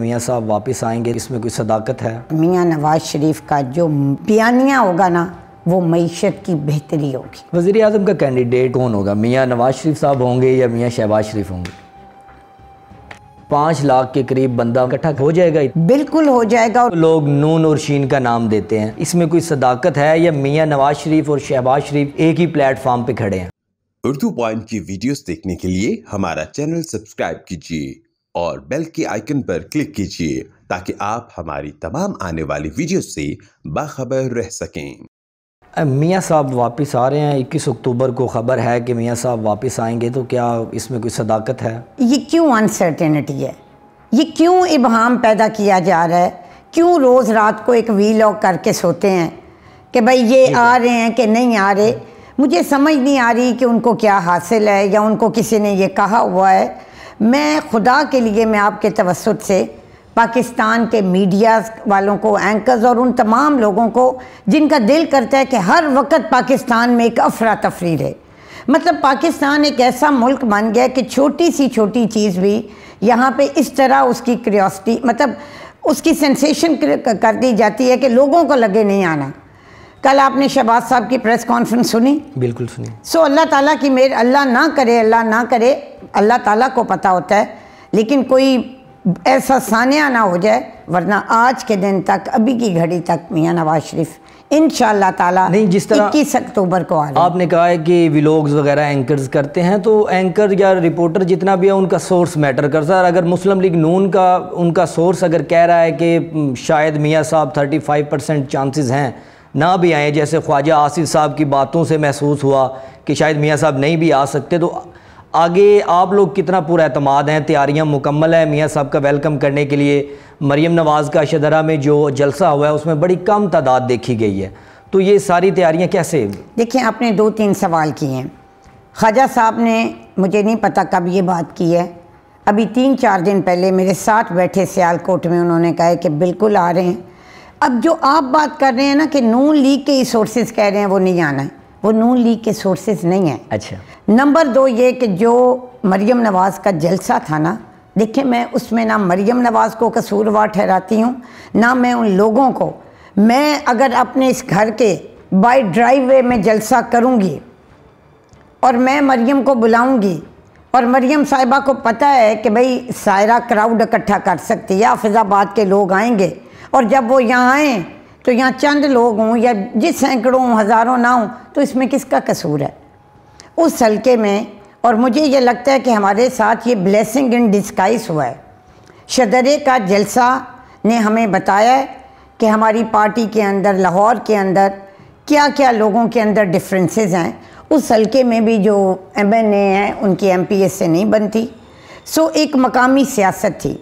मियाँ साहब वापस आएंगे इसमें कोई सदाकत है मियाँ नवाज शरीफ का जो बयानिया होगा ना वो मीशत की बेहतरी होगी वजीर अजम का कैंडिडेट कौन होगा मियाँ नवाज शरीफ साहब होंगे या मियाँ शहबाज शरीफ होंगे पाँच लाख के करीब बंदा इकट्ठा हो जाएगा बिल्कुल हो जाएगा लोग नून और शीन का नाम देते हैं इसमें कोई सदाकत है या मियाँ नवाज शरीफ और शहबाज शरीफ एक ही प्लेटफॉर्म पे खड़े हैं उर्दू पॉइंट की वीडियोस देखने के लिए हमारा चैनल सब्सक्राइब कीजिए और बेल के आइकन पर क्लिक कीजिए ताकि आप हमारी तमाम आने वाली वीडियो से बाखबर रह सकें मियाँ साहब वापस आ रहे हैं इक्कीस अक्टूबर को ख़बर है कि मियाँ साहब वापस आएंगे तो क्या इसमें कोई सदाकत है ये क्यों अनसर्टेनिटी है ये क्यों इबहम पैदा किया जा रहा है क्यों रोज़ रात को एक वी लॉक करके सोते हैं कि भाई ये तो आ रहे हैं कि नहीं आ रहे हाँ। मुझे समझ नहीं आ रही कि उनको क्या हासिल है या उनको किसी ने ये कहा हुआ है मैं खुदा के लिए मैं आपके तवसत से पाकिस्तान के मीडिया वालों को एंकर्स और उन तमाम लोगों को जिनका दिल करता है कि हर वक्त पाकिस्तान में एक अफरा तफरी रहे मतलब पाकिस्तान एक ऐसा मुल्क बन गया कि छोटी सी छोटी चीज़ भी यहाँ पे इस तरह उसकी क्रियोसिटी मतलब उसकी सेंसेशन कर दी जाती है कि लोगों को लगे नहीं आना कल आपने शहबाज साहब की प्रेस कॉन्फ्रेंस सुनी बिल्कुल सुनी सो so, अल्लाह ताला की मेर अल्लाह ना करे अल्लाह ना करे अल्लाह ताला को पता होता है लेकिन कोई ऐसा सानिया ना हो जाए वरना आज के दिन तक अभी की घड़ी तक मियाँ नवाज शरीफ इन ताला नहीं जिस तरह इक्कीस अक्टूबर को आ आपने कहा है कि व्लॉग्स वगैरह एंकर्स करते हैं तो एंकर या रिपोर्टर जितना भी है उनका सोर्स मैटर करता है अगर मुस्लिम लीग नून का उनका सोर्स अगर कह रहा है कि शायद मियाँ साहब थर्टी फाइव परसेंट चांसेज़ हैं ना भी आएँ जैसे ख्वाजा आसिफ साहब की बातों से महसूस हुआ कि शायद मियाँ साहब नहीं भी आ सकते तो आगे आप लोग कितना पूरा अतमाद हैं तैयारियाँ मुकम्मल हैं मियाँ साहब का वेलकम करने के लिए मरीम नवाज़ का शदरा में जो जलसा हुआ है उसमें बड़ी कम तादाद देखी गई है तो ये सारी तैयारियाँ कैसे देखिए आपने दो तीन सवाल किए हैं ख्वाजा साहब ने मुझे नहीं पता कब ये बात की है अभी तीन चार दिन पहले मेरे साथ बैठे सियालकोट में उन्होंने कहा कि बिल्कुल आ रहे हैं अब जो आप बात कर रहे हैं ना कि नून लीग के ही सोर्सेज कह रहे हैं वो नहीं आना है वो नून लीग के सोर्सेज नहीं है अच्छा नंबर दो ये कि जो मरियम नवाज़ का जलसा था ना देखिए मैं उसमें ना मरियम नवाज़ को कसूरवार ठहराती हूँ ना मैं उन लोगों को मैं अगर अपने इस घर के बाय ड्राइव वे में जलसा करूँगी और मैं मरियम को बुलाऊँगी और मरियम साहिबा को पता है कि भाई सायरा क्राउड इकट्ठा कर सकती है हाफिज़ाबाद के लोग आएंगे और जब वो यहाँ आए तो यहाँ चंद लोग हों या जिस सैकड़ों हज़ारों ना हों तो इसमें किसका कसूर है उस हल्के में और मुझे ये लगता है कि हमारे साथ ये ब्लेसिंग इन डिस्काइस हुआ है शदरे का जलसा ने हमें बताया कि हमारी पार्टी के अंदर लाहौर के अंदर क्या क्या लोगों के अंदर डिफरेंसेस हैं उस हल्के में भी जो एम एन ए हैं उनकी एम पी एस से नहीं बनती सो एक मकामी सियासत थी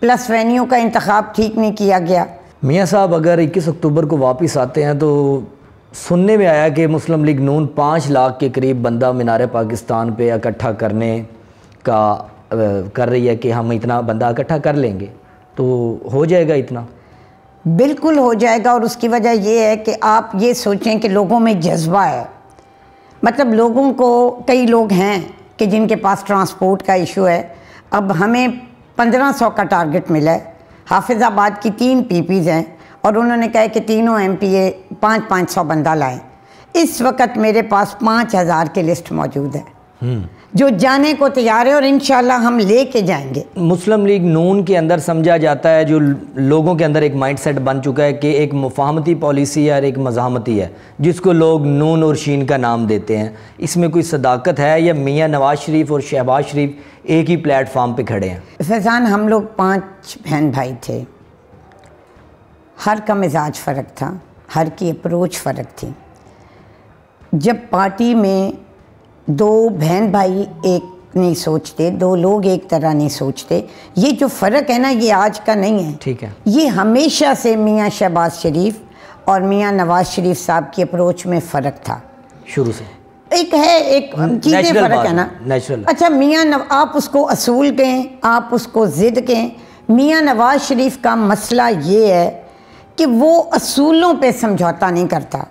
प्लस वैनियों का इंतखब ठीक नहीं किया गया मियाँ साहब अगर 21 अक्टूबर को वापस आते हैं तो सुनने में आया कि मुस्लिम लीग नून पाँच लाख के करीब बंदा मीनार पाकिस्तान पे इकट्ठा करने का कर रही है कि हम इतना बंदा इकट्ठा कर लेंगे तो हो जाएगा इतना बिल्कुल हो जाएगा और उसकी वजह यह है कि आप ये सोचें कि लोगों में जज्बा है मतलब लोगों को कई लोग हैं कि जिनके पास ट्रांसपोर्ट का इशू है अब हमें पंद्रह सौ का टारगेट मिला है हाफिज़ाबाद की तीन पीपीज़ हैं और उन्होंने कहा कि तीनों एम पी ए पाँच पाँच सौ बंदा लाएँ इस वक्त मेरे पास पाँच हज़ार की लिस्ट मौजूद है जो जाने को तैयार है और इन हम ले के जाएंगे मुस्लिम लीग नून के अंदर समझा जाता है जो लोगों के अंदर एक माइंडसेट बन चुका है कि एक मुफाहमती पॉलिसी है और एक मजामती है जिसको लोग नून और शीन का नाम देते हैं इसमें कोई सदाकत है या मियाँ नवाज शरीफ और शहबाज शरीफ एक ही प्लेटफॉर्म पर खड़े हैं फैज़ान हम लोग पाँच बहन भाई थे हर का मिजाज फ़र्क था हर की अप्रोच फ़र्क थी जब पार्टी में दो बहन भाई एक नहीं सोचते दो लोग एक तरह नहीं सोचते ये जो फ़र्क है ना ये आज का नहीं है ठीक है ये हमेशा से मियाँ शहबाज शरीफ और मियाँ नवाज शरीफ साहब की अप्रोच में फ़र्क था शुरू से एक है एक चीज़ें फ़र्क है ना नेचुरल अच्छा मियाँ नव आप उसको असूल कहें आप उसको ज़िद कहें मियाँ नवाज शरीफ का मसला ये है कि वो असूलों पे समझौता नहीं करता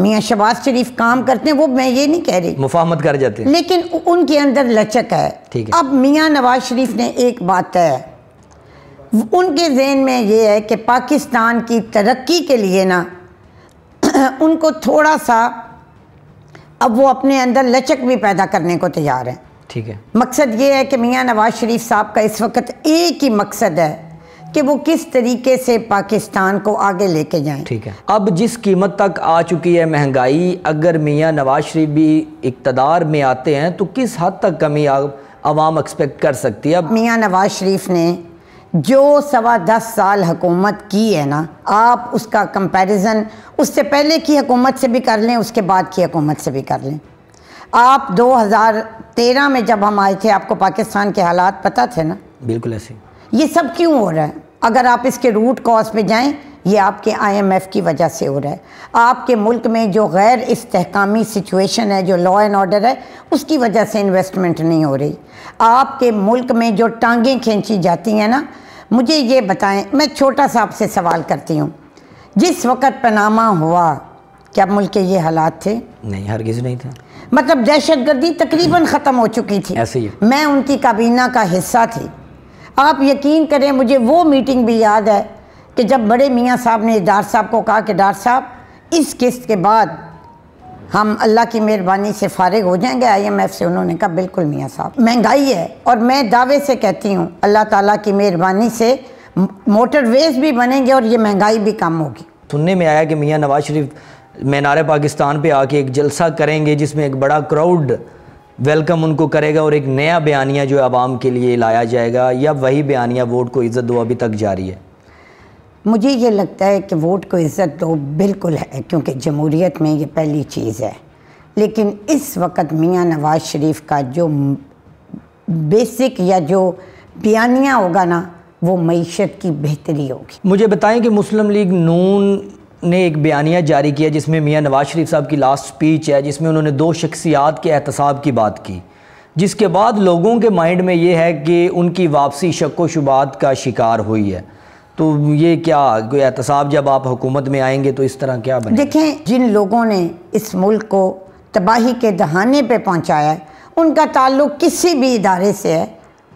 मियाँ शबाज शरीफ काम करते हैं वो मैं ये नहीं कह रही मुफाहमत कर जाते हैं लेकिन उनके अंदर लचक है ठीक है अब मियाँ नवाज शरीफ ने एक बात है उनके जहन में ये है कि पाकिस्तान की तरक्की के लिए ना उनको थोड़ा सा अब वो अपने अंदर लचक भी पैदा करने को तैयार हैं ठीक है मकसद ये है कि मियाँ नवाज शरीफ साहब का इस वक्त एक ही मकसद है कि वो किस तरीके से पाकिस्तान को आगे लेके जाएं ठीक है अब जिस कीमत तक आ चुकी है महंगाई अगर मियाँ नवाज शरीफ भी इकतदार में आते हैं तो किस हद तक कमी आवाम एक्सपेक्ट कर सकती है मियाँ नवाज शरीफ ने जो सवा दस साल हुकूमत की है ना आप उसका कंपैरिजन उससे पहले की हुकूमत से भी कर लें उसके बाद की हुकूमत से भी कर लें आप 2013 में जब हम आए थे आपको पाकिस्तान के हालात पता थे ना बिल्कुल ऐसे ये सब क्यों हो रहा है अगर आप इसके रूट कॉज पे जाएं ये आपके आईएमएफ की वजह से हो रहा है आपके मुल्क में जो गैर इसकामी सिचुएशन है जो लॉ एंड ऑर्डर है उसकी वजह से इन्वेस्टमेंट नहीं हो रही आपके मुल्क में जो टांगें खींची जाती हैं ना मुझे ये बताएं मैं छोटा सा आपसे सवाल करती हूँ जिस वक़्त पनामा हुआ क्या मुल्क के ये हालात थे नहीं हरगिज़ नहीं था मतलब दहशत गर्दी तकरीबन ख़त्म हो चुकी थी ऐसे ही मैं उनकी काबीना का हिस्सा थी आप यकीन करें मुझे वो मीटिंग भी याद है कि जब बड़े मियाँ साहब ने डार साहब को कहा कि डार साहब इस किस्त के बाद हम अल्लाह की मेहरबानी से फारिग हो जाएंगे आईएमएफ से उन्होंने कहा बिल्कुल मियाँ साहब महंगाई है और मैं दावे से कहती हूँ अल्लाह ताला की मेहरबानी से मोटरवेज भी बनेंगे और ये महंगाई भी कम होगी सुनने में आया कि मियाँ नवाज शरीफ मैनार पाकिस्तान पर आके एक जलसा करेंगे जिसमें एक बड़ा क्राउड वेलकम उनको करेगा और एक नया बयानिया जो आवाम के लिए लाया जाएगा या वही बयानिया वोट को इज़्ज़त दो अभी तक जारी है मुझे ये लगता है कि वोट को इज़्ज़त दो बिल्कुल है क्योंकि जमहूरीत में ये पहली चीज़ है लेकिन इस वक्त मियाँ नवाज़ शरीफ का जो बेसिक या जो बयानिया होगा ना वो मीशत की बेहतरी होगी मुझे बताएं कि मुस्लिम लीग नून ने एक बयानिया जारी किया जिसमें मियाँ नवाज शरीफ साहब की लास्ट स्पीच है जिसमें उन्होंने दो शख्सियात के एहतसाब की बात की जिसके बाद लोगों के माइंड में ये है कि उनकी वापसी शक शुबात का शिकार हुई है तो ये क्या कोई एहतसाब जब आप हुकूमत में आएंगे तो इस तरह क्या बने देखें जिन लोगों ने इस मुल्क को तबाही के दहाने पर पहुँचाया है उनका ताल्लुक किसी भी इदारे से है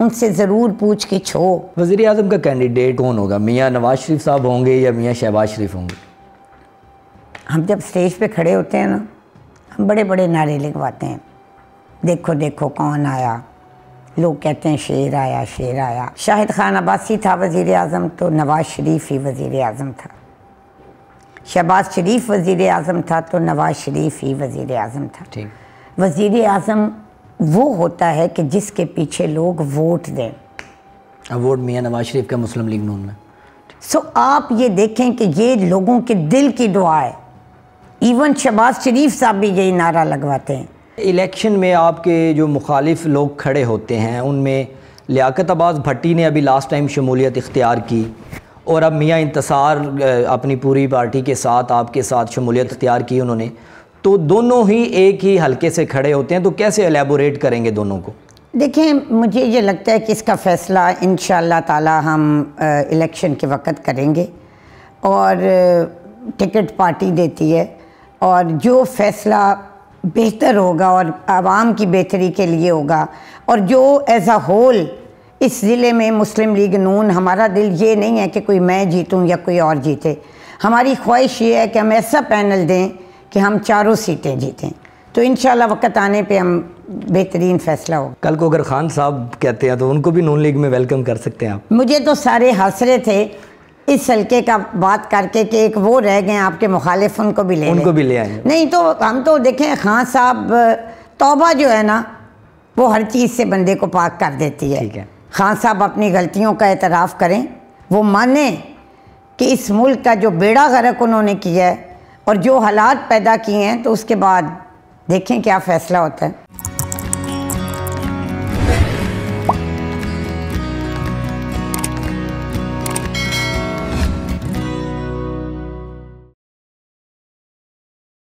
उनसे ज़रूर पूछ के छो वज़ी अजम का कैंडिडेट कौन होगा मियाँ नवाज शरीफ साहब होंगे या मियाँ शहबाज शरीफ होंगे हम जब स्टेज पे खड़े होते हैं ना हम बड़े बड़े नारे लगवाते हैं देखो देखो कौन आया लोग कहते हैं शेर आया शेर आया शाहिद खान अब्बासी था वज़ी अजम तो नवाज़ शरीफ ही वज़ी अजम था शहबाज शरीफ वज़ी अजम था तो नवाज़ शरीफ ही वज़ी अजम था वज़ी अजम वो होता है कि जिसके पीछे लोग वोट दें वोट मियाँ नवाज शरीफ का मुस्लिम लीग नून में सो आप ये देखें कि ये लोगों के दिल की दुआ है इवन शबाज शरीफ साहब भी यही नारा लगवाते हैं इलेक्शन में आपके जो मुखालिफ लोग खड़े होते हैं उनमें लियाकत अब्बास भट्टी ने अभी लास्ट टाइम शमूलियत इख्तियार की और अब मियाँ इंतसार अपनी पूरी पार्टी के साथ आपके साथ शमूलियत इख्तियार की उन्होंने तो दोनों ही एक ही हल्के से खड़े होते हैं तो कैसे एलेबोरेट करेंगे दोनों को देखें मुझे ये लगता है कि इसका फ़ैसला इन ताला हम इलेक्शन के वक़्त करेंगे और टिकट पार्टी देती है और जो फैसला बेहतर होगा और आवाम की बेहतरी के लिए होगा और जो एज़ आ होल इस ज़िले में मुस्लिम लीग नून हमारा दिल ये नहीं है कि कोई मैं जीतूं या कोई और जीते हमारी ख्वाहिश ये है कि हम ऐसा पैनल दें कि हम चारों सीटें जीतें तो इन वक्त आने पर हम बेहतरीन फैसला हो कल को अगर खान साहब कहते हैं तो उनको भी नून लीग में वेलकम कर सकते हैं आप मुझे तो सारे हासरे थे इस हल्के का बात करके कि एक वो रह गए आपके मुखालिफ उनको भी ले उनको भी ले आए नहीं तो हम तो देखें खान साहब तोबा जो है ना वो हर चीज़ से बंदे को पाक कर देती है ठीक है खान साहब अपनी गलतियों का एतराफ़ करें वो माने कि इस मुल्क का जो बेड़ा गरक उन्होंने किया है और जो हालात पैदा किए हैं तो उसके बाद देखें क्या फ़ैसला होता है